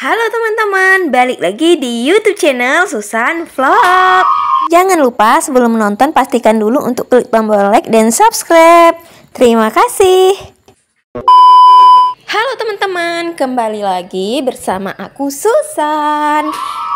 Halo teman-teman, balik lagi di YouTube channel Susan Vlog. Jangan lupa sebelum menonton pastikan dulu untuk klik tombol like dan subscribe. Terima kasih. Halo teman-teman, kembali lagi bersama aku Susan.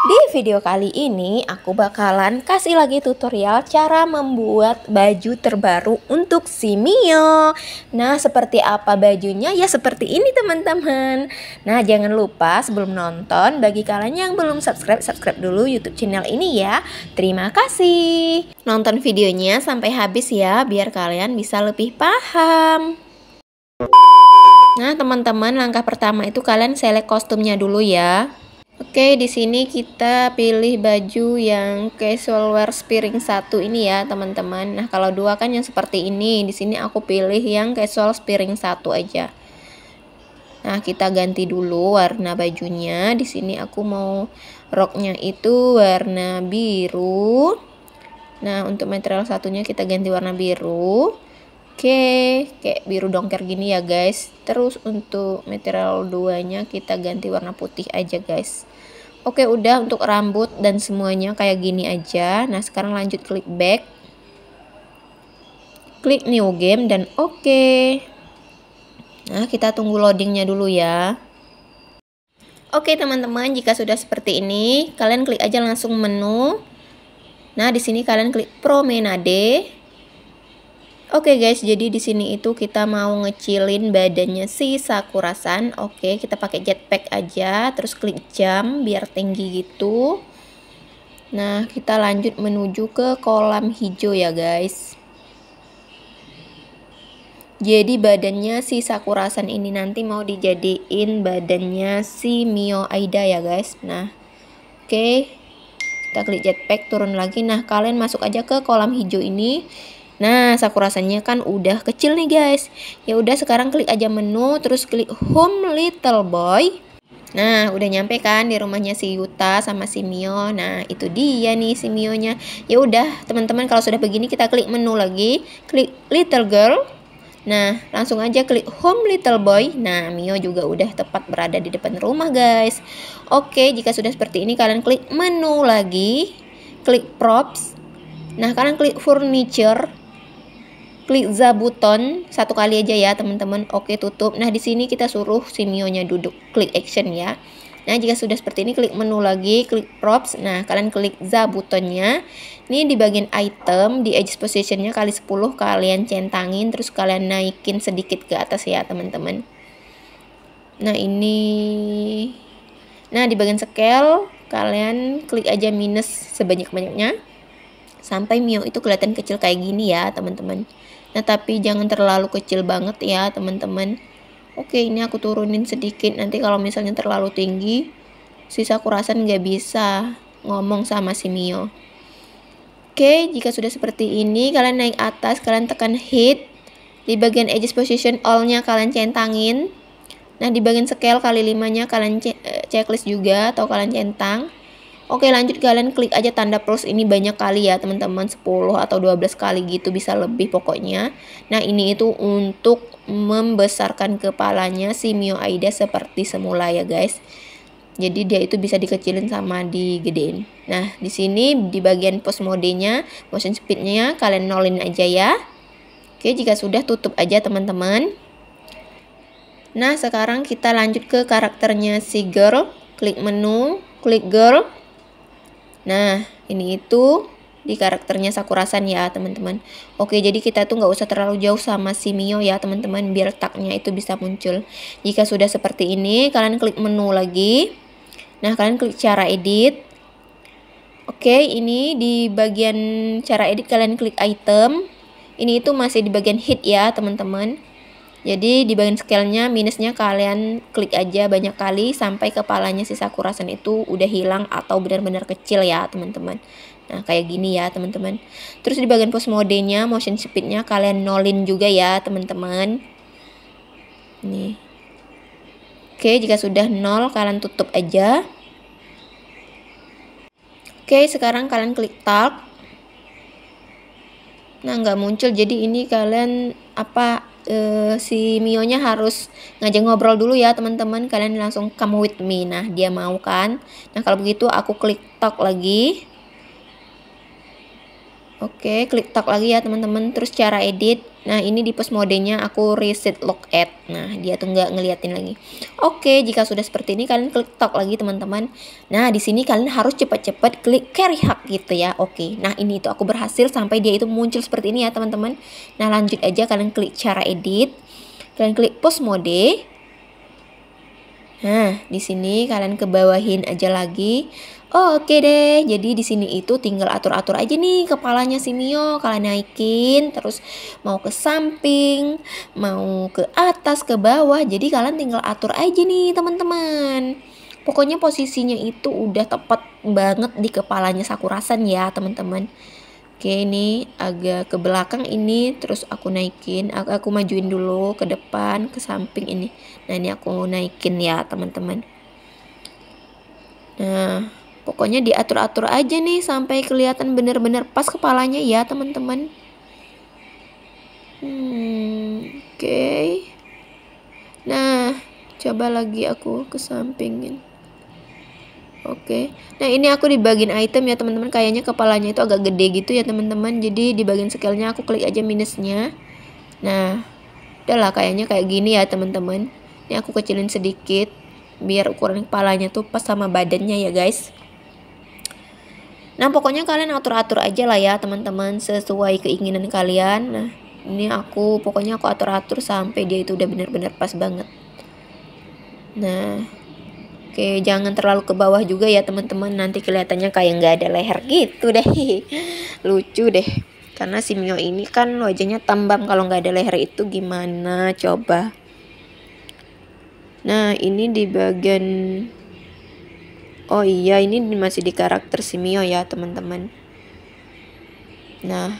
Di video kali ini aku bakalan kasih lagi tutorial cara membuat baju terbaru untuk si Mio Nah seperti apa bajunya ya seperti ini teman-teman Nah jangan lupa sebelum nonton bagi kalian yang belum subscribe subscribe dulu youtube channel ini ya Terima kasih Nonton videonya sampai habis ya biar kalian bisa lebih paham Nah teman-teman langkah pertama itu kalian select kostumnya dulu ya Oke, di sini kita pilih baju yang casual wear spiring satu ini ya, teman-teman. Nah, kalau dua kan yang seperti ini. Di sini aku pilih yang casual spiring satu aja. Nah, kita ganti dulu warna bajunya. Di sini aku mau roknya itu warna biru. Nah, untuk material satunya kita ganti warna biru. Oke, kayak biru dongker gini ya guys. Terus untuk material duanya kita ganti warna putih aja guys. Oke, udah untuk rambut dan semuanya kayak gini aja. Nah, sekarang lanjut klik back. Klik new game dan oke. Okay. Nah, kita tunggu loadingnya dulu ya. Oke teman-teman, jika sudah seperti ini, kalian klik aja langsung menu. Nah, di sini kalian klik promenade. Oke okay guys, jadi di sini itu kita mau ngecilin badannya si sakurasan. Oke, okay, kita pakai jetpack aja, terus klik jam biar tinggi gitu. Nah, kita lanjut menuju ke kolam hijau ya guys. Jadi badannya si sakurasan ini nanti mau dijadiin badannya si Mio Aida ya guys. Nah, oke. Okay. Kita klik jetpack, turun lagi. Nah, kalian masuk aja ke kolam hijau ini Nah, sakura kan udah kecil nih guys. Ya udah sekarang klik aja menu terus klik home little boy. Nah, udah nyampe kan di rumahnya si Yuta sama si Mio. Nah, itu dia nih si Mio-nya. Ya udah, teman-teman kalau sudah begini kita klik menu lagi, klik little girl. Nah, langsung aja klik home little boy. Nah, Mio juga udah tepat berada di depan rumah, guys. Oke, jika sudah seperti ini kalian klik menu lagi, klik props. Nah, kalian klik furniture klik za button satu kali aja ya teman-teman oke tutup nah di sini kita suruh simionya duduk klik action ya nah jika sudah seperti ini klik menu lagi klik props nah kalian klik za buttonnya ini di bagian item di edge positionnya kali 10 kalian centangin terus kalian naikin sedikit ke atas ya teman-teman nah ini nah di bagian scale kalian klik aja minus sebanyak-banyaknya sampai Mio itu kelihatan kecil kayak gini ya teman-teman nah tapi jangan terlalu kecil banget ya teman-teman oke ini aku turunin sedikit nanti kalau misalnya terlalu tinggi sisa kurasan nggak bisa ngomong sama si Mio oke jika sudah seperti ini kalian naik atas kalian tekan hit di bagian edges position all nya kalian centangin Nah, di bagian scale kali limanya kalian eh, checklist juga atau kalian centang. Oke lanjut kalian klik aja tanda plus ini banyak kali ya teman-teman 10 atau 12 kali gitu bisa lebih pokoknya Nah ini itu untuk membesarkan kepalanya si Mio Aida seperti semula ya guys jadi dia itu bisa dikecilin sama digedein nah di sini di bagian post modenya motion speednya ya, kalian nolin aja ya oke jika sudah tutup aja teman-teman nah sekarang kita lanjut ke karakternya si girl klik menu klik girl Nah, ini itu di karakternya Sakurasan ya teman-teman. Oke jadi kita tuh nggak usah terlalu jauh sama si Mio ya teman-teman biar taknya itu bisa muncul. Jika sudah seperti ini kalian klik menu lagi. Nah kalian klik cara edit. Oke ini di bagian cara edit kalian klik item. Ini itu masih di bagian hit ya teman-teman. Jadi di bagian scale-nya minusnya kalian klik aja banyak kali sampai kepalanya sisa kurasan itu udah hilang atau benar-benar kecil ya teman-teman. Nah, kayak gini ya, teman-teman. Terus di bagian post modenya, motion speednya kalian nolin juga ya, teman-teman. Nih. Oke, jika sudah nol, kalian tutup aja. Oke, sekarang kalian klik talk. Nah, nggak muncul, jadi ini kalian apa uh, si nya harus ngajak ngobrol dulu ya teman-teman kalian langsung come with me nah dia mau kan nah kalau begitu aku klik talk lagi Oke, klik tok lagi ya teman-teman. Terus cara edit. Nah, ini di post modenya aku reset lock at. Nah, dia tuh nggak ngeliatin lagi. Oke, jika sudah seperti ini kalian klik tok lagi teman-teman. Nah, di sini kalian harus cepat-cepat klik carry hack gitu ya. Oke. Nah, ini itu aku berhasil sampai dia itu muncul seperti ini ya teman-teman. Nah, lanjut aja kalian klik cara edit. Kalian klik post mode. Nah, di sini kalian kebawahin aja lagi. Oh, oke okay deh. Jadi di sini itu tinggal atur-atur aja nih kepalanya si Mio. Kalian naikin, terus mau ke samping, mau ke atas, ke bawah. Jadi kalian tinggal atur aja nih teman-teman. Pokoknya posisinya itu udah tepat banget di kepalanya Sakurasan ya teman-teman. Oke ini agak ke belakang ini terus aku naikin aku, aku majuin dulu ke depan ke samping ini nah ini aku naikin ya teman-teman nah Pokoknya diatur-atur aja nih sampai kelihatan bener-bener pas kepalanya ya teman-teman. Hmm, oke. Okay. Nah, coba lagi aku kesampingin. Oke. Okay. Nah, ini aku di bagian item ya, teman-teman. Kayaknya kepalanya itu agak gede gitu ya, teman-teman. Jadi di bagian scale-nya aku klik aja minusnya. Nah, udahlah kayaknya kayak gini ya, teman-teman. Ini aku kecilin sedikit biar ukuran kepalanya tuh pas sama badannya ya, guys. Nah pokoknya kalian atur-atur aja lah ya teman-teman sesuai keinginan kalian. Nah ini aku pokoknya aku atur-atur sampai dia itu udah benar-benar pas banget. Nah oke jangan terlalu ke bawah juga ya teman-teman nanti kelihatannya kayak nggak ada leher gitu deh. Lucu deh karena si Mio ini kan wajahnya tambang kalau nggak ada leher itu gimana coba. Nah ini di bagian Oh iya, ini masih di karakter Simio ya, teman-teman. Nah,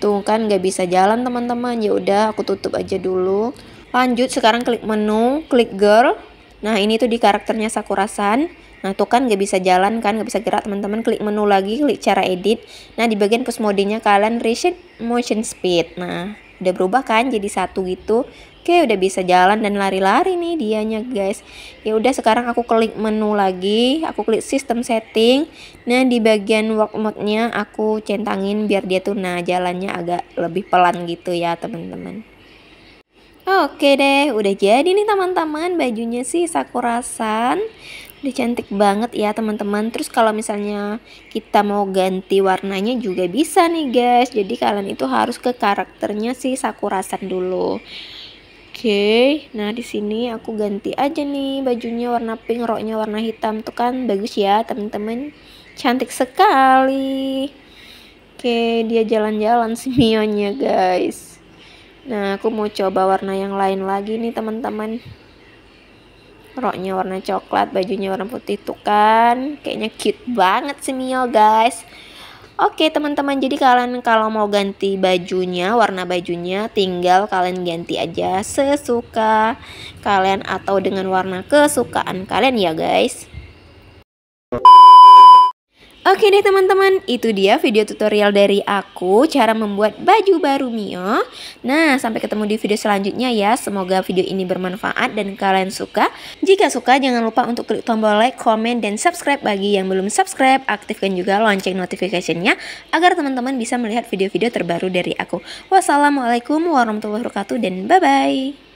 tuh kan gak bisa jalan teman-teman. Ya udah, aku tutup aja dulu. Lanjut sekarang klik menu, klik girl. Nah, ini tuh di karakternya Sakurasan. Nah, tuh kan gak bisa jalan kan, Gak bisa gerak teman-teman. Klik menu lagi, klik cara edit. Nah, di bagian push modenya kalian reset motion speed. Nah, udah berubah kan jadi satu gitu Oke, udah bisa jalan dan lari-lari nih dianya, guys. Ya udah sekarang aku klik menu lagi, aku klik sistem setting. Nah, di bagian walk mode-nya aku centangin biar dia tuh nah jalannya agak lebih pelan gitu ya, teman-teman. Oke deh, udah jadi nih teman-teman bajunya sih san Udah cantik banget ya teman-teman. Terus kalau misalnya kita mau ganti warnanya juga bisa nih guys. Jadi kalian itu harus ke karakternya si Sakura-san dulu okay, nah di sini aku ganti aja nih bajunya warna pink, roknya warna hitam tuh kan bagus ya temen-temen, cantik sekali. Oke, okay, dia jalan-jalan si Mionnya guys. Nah aku mau coba warna yang lain lagi nih teman-teman. Roknya warna coklat, bajunya warna putih tuh kan, kayaknya cute banget si Mio guys. Oke teman-teman, jadi kalian kalau mau ganti bajunya, warna bajunya tinggal kalian ganti aja sesuka kalian atau dengan warna kesukaan kalian ya guys. Oke deh teman-teman, itu dia video tutorial dari aku cara membuat baju baru Mio. Nah, sampai ketemu di video selanjutnya ya. Semoga video ini bermanfaat dan kalian suka. Jika suka, jangan lupa untuk klik tombol like, comment, dan subscribe bagi yang belum subscribe. Aktifkan juga lonceng notifikasinya agar teman-teman bisa melihat video-video terbaru dari aku. Wassalamualaikum warahmatullahi wabarakatuh dan bye-bye.